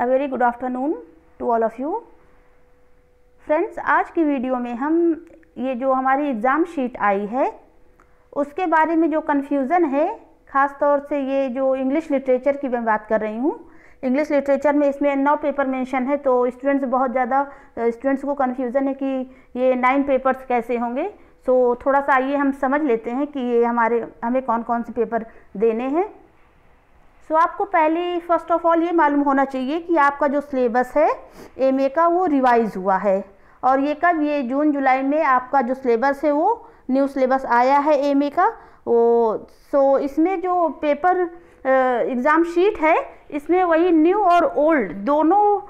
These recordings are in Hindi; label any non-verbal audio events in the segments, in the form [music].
a very good afternoon to all of you friends आज की वीडियो में हम ये जो हमारी एग्ज़ाम शीट आई है उसके बारे में जो कन्फ्यूज़न है ख़ास तौर से ये जो इंग्लिश लिटरेचर की मैं बात कर रही हूँ इंग्लिश लिटरेचर में इसमें नौ पेपर मेंशन है तो स्टूडेंट्स बहुत ज़्यादा स्टूडेंट्स को कन्फ्यूज़न है कि ये नाइन पेपर्स कैसे होंगे सो so, थोड़ा सा आइए हम समझ लेते हैं कि ये हमारे हमें कौन कौन से पेपर देने हैं सो so, आपको पहले फ़र्स्ट ऑफ ऑल ये मालूम होना चाहिए कि आपका जो सिलेबस है एम का वो रिवाइज़ हुआ है और ये कब ये जून जुलाई में आपका जो सिलेबस है वो न्यू सिलेबस आया है एम का वो सो so, इसमें जो पेपर एग्ज़ाम शीट है इसमें वही न्यू और ओल्ड दोनों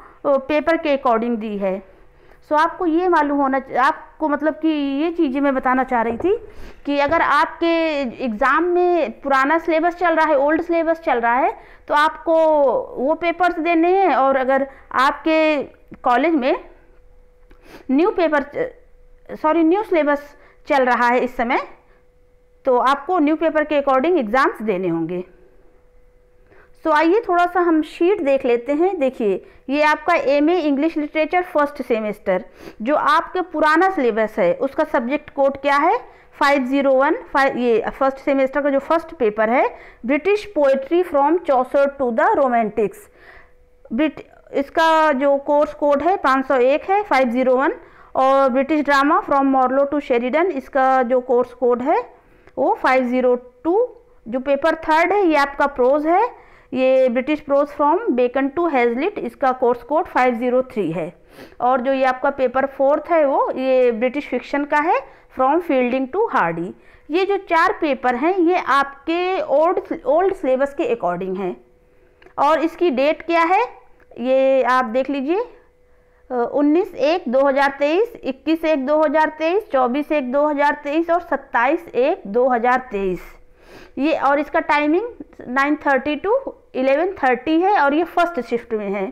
पेपर के अकॉर्डिंग दी है सो आपको ये मालूम होना आपको मतलब कि ये चीज़ें मैं बताना चाह रही थी कि अगर आपके एग्ज़ाम में पुराना सिलेबस चल रहा है ओल्ड सिलेबस चल रहा है तो आपको वो पेपर्स देने हैं और अगर आपके कॉलेज में new paper sorry new syllabus चल रहा है इस समय तो आपको न्यू पेपर के अकॉर्डिंग एग्ज़ाम्स देने होंगे सो आइए थोड़ा सा हम शीट देख लेते हैं देखिए ये आपका M A English literature first semester जो आपके पुराना सिलेबस है उसका सब्जेक्ट कोड क्या है फाइव जीरो वन फाइव ये फर्स्ट सेमेस्टर का जो फर्स्ट पेपर है British poetry from Chaucer to the romantics Brit इसका जो कोर्स कोड है 501 है 501 और British drama from Marlowe to Sheridan इसका जो कोर्स कोड है वो 502 जो पेपर थर्ड है ये आपका प्रोज है ये British prose from Bacon to Hazlitt इसका कोर्स कोड 503 है और जो ये आपका पेपर फोर्थ है वो ये ब्रिटिश फिक्शन का है फ्रॉम फील्डिंग टू हार्डी ये जो चार पेपर हैं ये आपके ओल्ड ओल्ड सिलेबस के अकॉर्डिंग हैं और इसकी डेट क्या है ये आप देख लीजिए उन्नीस एक दो हज़ार तेईस इक्कीस एक दो हज़ार तेईस चौबीस एक दो हज़ार तेईस और सत्ताईस एक दो हज़ार तेईस ये और इसका टाइमिंग 9:30 टू 11:30 है और ये फर्स्ट शिफ्ट में है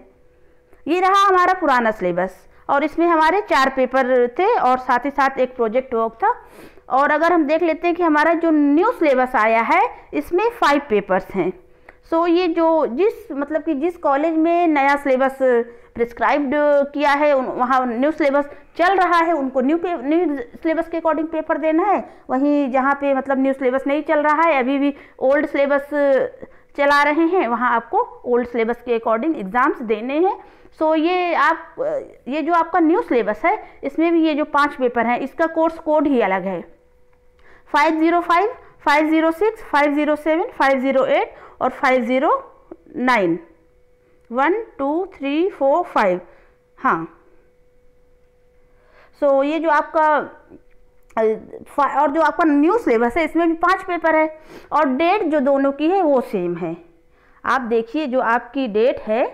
ये रहा हमारा पुराना सिलेबस और इसमें हमारे चार पेपर थे और साथ ही साथ एक प्रोजेक्ट वर्क था और अगर हम देख लेते हैं कि हमारा जो न्यू सिलेबस आया है इसमें फाइव पेपर्स हैं सो so, ये जो जिस मतलब कि जिस कॉलेज में नया सिलेबस प्रिस्क्राइब्ड uh, uh, किया है वहाँ न्यू सिलेबस चल रहा है उनको न्यू पे न्यू सिलेबस के अकॉर्डिंग पेपर देना है वहीं जहाँ पे मतलब न्यू सिलेबस नहीं चल रहा है अभी भी ओल्ड सिलेबस uh, चला रहे हैं वहाँ आपको ओल्ड सिलेबस के अकॉर्डिंग एग्ज़ाम्स देने हैं सो so, ये आप ये जो आपका न्यू सिलेबस है इसमें भी ये जो पाँच पेपर हैं इसका कोर्स कोड ही अलग है फाइव ज़ीरो फाइव फाइव 507, 508 और 509 one two three four five हाँ सो so, ये जो आपका और जो आपका न्यू सिलेबस है इसमें भी पांच पेपर है और डेट जो दोनों की है वो सेम है आप देखिए जो आपकी डेट है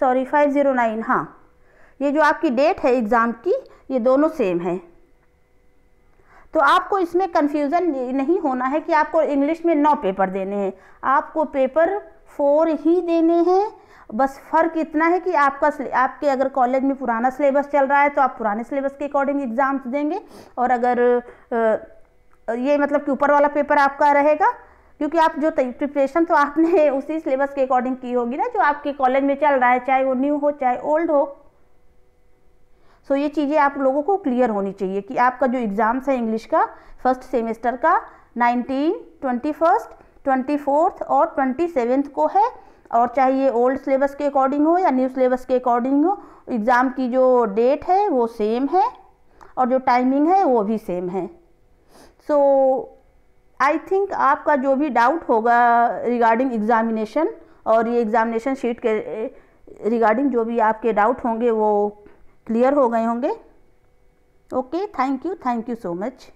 सॉरी फाइव ज़ीरो नाइन हाँ ये जो आपकी डेट है एग्ज़ाम की ये दोनों सेम है तो आपको इसमें कन्फ्यूज़न नहीं होना है कि आपको इंग्लिश में नौ पेपर देने हैं आपको पेपर फोर ही देने हैं बस फ़र्क इतना है कि आपका आपके अगर कॉलेज में पुराना सिलेबस चल रहा है तो आप पुराने सिलेबस के अकॉर्डिंग एग्ज़ाम्स देंगे और अगर ये मतलब कि ऊपर वाला पेपर आपका रहेगा क्योंकि आप जो प्रिपरेशन तो आपने [laughs] उसी सिलेबस के अकॉर्डिंग की होगी ना जो आपके कॉलेज में चल रहा है चाहे वो न्यू हो चाहे ओल्ड हो सो ये चीज़ें आप लोगों को क्लियर होनी चाहिए कि आपका जो एग्ज़ाम्स है इंग्लिश का फर्स्ट सेमेस्टर का nineteen twenty first twenty fourth और ट्वेंटी सेवेंथ को है और चाहे ये ओल्ड सिलेबस के अकॉर्डिंग हो या न्यू सिलेबस के अकॉर्डिंग हो एग्ज़ाम की जो डेट है वो सेम है और जो टाइमिंग है वो भी सेम है सो आई थिंक आपका जो भी डाउट होगा रिगार्डिंग एग्ज़ामिनेशन और ये एग्ज़ामिनेशन शीट के रिगार्डिंग जो भी आपके डाउट होंगे वो क्लियर हो गए होंगे okay thank you thank you so much